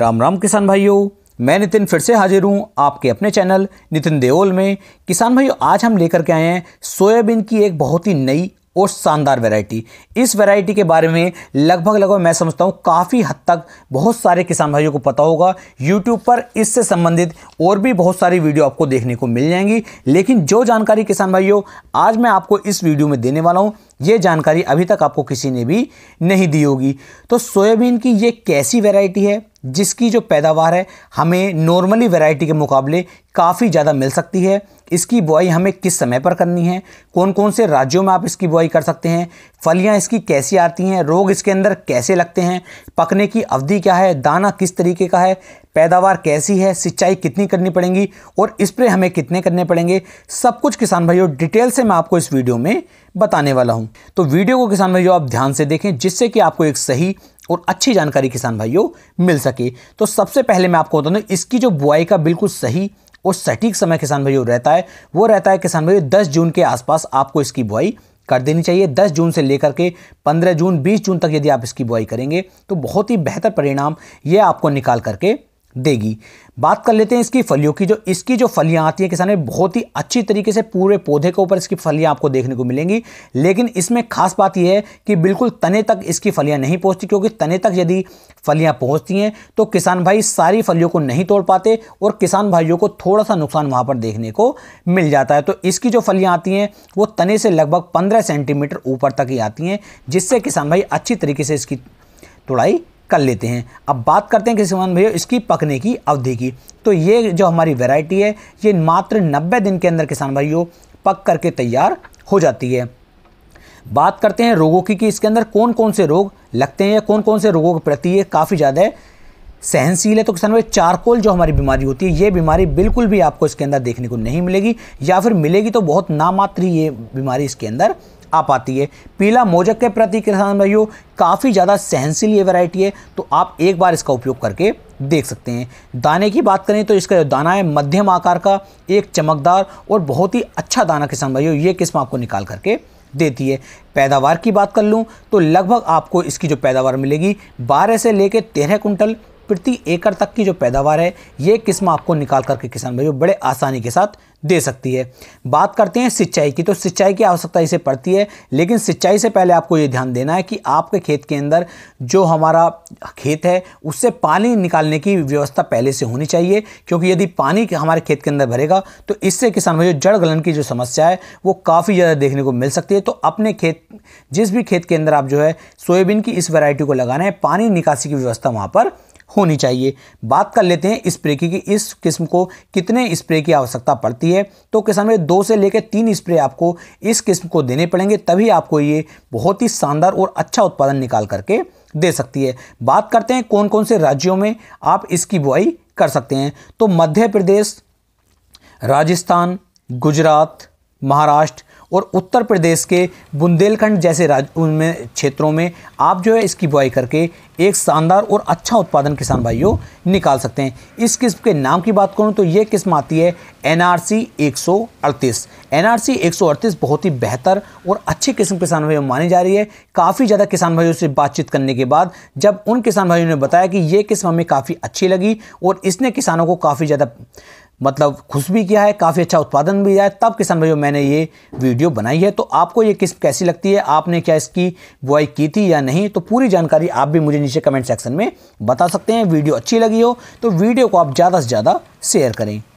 राम राम किसान भाइयों मैं नितिन फिर से हाजिर हूँ आपके अपने चैनल नितिन देओल में किसान भाइयों आज हम लेकर के आए हैं सोयाबीन की एक बहुत ही नई और शानदार वैरायटी इस वैरायटी के बारे में लगभग लगभग मैं समझता हूँ काफ़ी हद तक बहुत सारे किसान भाइयों को पता होगा यूट्यूब पर इससे संबंधित और भी बहुत सारी वीडियो आपको देखने को मिल जाएंगी लेकिन जो जानकारी किसान भाइयों आज मैं आपको इस वीडियो में देने वाला हूँ ये जानकारी अभी तक आपको किसी ने भी नहीं दी होगी तो सोयाबीन की ये कैसी वेराइटी है जिसकी जो पैदावार है हमें नॉर्मली वैरायटी के मुकाबले काफ़ी ज़्यादा मिल सकती है इसकी बुआई हमें किस समय पर करनी है कौन कौन से राज्यों में आप इसकी बुआई कर सकते हैं फलियाँ इसकी कैसी आती हैं रोग इसके अंदर कैसे लगते हैं पकने की अवधि क्या है दाना किस तरीके का है पैदावार कैसी है सिंचाई कितनी करनी पड़ेगी और स्प्रे हमें कितने करने पड़ेंगे सब कुछ किसान भाइयों डिटेल से मैं आपको इस वीडियो में बताने वाला हूँ तो वीडियो को किसान भाइयों आप ध्यान से देखें जिससे कि आपको एक सही और अच्छी जानकारी किसान भाइयों मिल सके तो सबसे पहले मैं आपको बता दूँ इसकी जो बुआई का बिल्कुल सही और सटीक समय किसान भाइयों रहता है वो रहता है किसान भाइयों दस जून के आसपास आपको इसकी बुआई कर देनी चाहिए 10 जून से लेकर के 15 जून 20 जून तक यदि आप इसकी बुआई करेंगे तो बहुत ही बेहतर परिणाम ये आपको निकाल करके देगी बात कर लेते हैं इसकी फलियों की जो इसकी जो फलियाँ आती हैं किसान बहुत ही अच्छी तरीके से पूरे पौधे के ऊपर इसकी फलियाँ आपको देखने को मिलेंगी लेकिन इसमें खास बात यह है कि बिल्कुल तने तक इसकी फलियाँ नहीं पहुँचती क्योंकि तने तक यदि फलियाँ पहुँचती हैं तो किसान भाई सारी फलियों को नहीं तोड़ पाते और किसान भाइयों को थोड़ा सा नुकसान वहाँ पर देखने को मिल जाता है तो इसकी जो फलियाँ आती हैं वो तने से लगभग पंद्रह सेंटीमीटर ऊपर तक ही आती हैं जिससे किसान भाई अच्छी तरीके से इसकी तोड़ाई कर लेते हैं अब बात करते हैं किसान भैया इसकी पकने की अवधि की तो ये जो हमारी वेराइटी है ये मात्र नब्बे दिन के अंदर किसान भाइयों पक करके तैयार हो जाती है बात करते हैं रोगों की कि इसके अंदर कौन कौन से रोग लगते हैं या कौन कौन से रोगों के प्रति ये काफ़ी ज़्यादा सहनशील है तो किसान भाई चारकोल जो हमारी बीमारी होती है ये बीमारी बिल्कुल भी आपको इसके अंदर देखने को नहीं मिलेगी या फिर मिलेगी तो बहुत नामात्र ही ये बीमारी इसके अंदर आ पाती है पीला मोजक के प्रति किसान भाइयों काफ़ी ज़्यादा सहनशील ये वैरायटी है तो आप एक बार इसका उपयोग करके देख सकते हैं दाने की बात करें तो इसका जो दाना है मध्यम आकार का एक चमकदार और बहुत ही अच्छा दाना किसान भाइयों ये किस्म आपको निकाल करके देती है पैदावार की बात कर लूँ तो लगभग आपको इसकी जो पैदावार मिलेगी बारह से लेकर तेरह कुंटल प्रति एकड़ तक की जो पैदावार है ये किस्म आपको निकाल करके किसान भाई बड़े आसानी के साथ दे सकती है बात करते हैं सिंचाई की तो सिंचाई की आवश्यकता इसे पड़ती है लेकिन सिंचाई से पहले आपको ये ध्यान देना है कि आपके खेत के अंदर जो हमारा खेत है उससे पानी निकालने की व्यवस्था पहले से होनी चाहिए क्योंकि यदि पानी हमारे खेत के अंदर भरेगा तो इससे किसान भाई जड़ गलन की जो समस्या है वो काफ़ी ज़्यादा देखने को मिल सकती है तो अपने खेत जिस भी खेत के अंदर आप जो है सोयाबीन की इस वैरायटी को लगाना है पानी निकासी की व्यवस्था वहाँ पर होनी चाहिए बात कर लेते हैं स्प्रे की कि इस किस्म को कितने स्प्रे की आवश्यकता पड़ती है तो किसान भाई दो से लेकर तीन स्प्रे आपको इस किस्म को देने पड़ेंगे तभी आपको ये बहुत ही शानदार और अच्छा उत्पादन निकाल करके दे सकती है बात करते हैं कौन कौन से राज्यों में आप इसकी बुआई कर सकते हैं तो मध्य प्रदेश राजस्थान गुजरात महाराष्ट्र और उत्तर प्रदेश के बुंदेलखंड जैसे राज्य उनमें क्षेत्रों में आप जो है इसकी बुआई करके एक शानदार और अच्छा उत्पादन किसान भाइयों निकाल सकते हैं इस किस्म के नाम की बात करूँ तो ये किस्म आती है एन आर सी एक सौ अड़तीस एन आर सी एक सौ अड़तीस बहुत ही बेहतर और अच्छी किस्म किसान भाइयों मानी जा रही है काफ़ी ज़्यादा किसान भाइयों से बातचीत करने के बाद जब उन किसान भाइयों ने बताया कि ये किस्म हमें काफ़ी अच्छी लगी और इसने किसानों को काफ़ी ज़्यादा मतलब खुश भी किया है काफ़ी अच्छा उत्पादन भी आया तब किसान भाइयों मैंने ये वीडियो बनाई है तो आपको ये किस्म कैसी लगती है आपने क्या इसकी बुआई की थी या नहीं तो पूरी जानकारी आप भी मुझे नीचे कमेंट सेक्शन में बता सकते हैं वीडियो अच्छी लगी हो तो वीडियो को आप ज़्यादा से ज़्यादा शेयर करें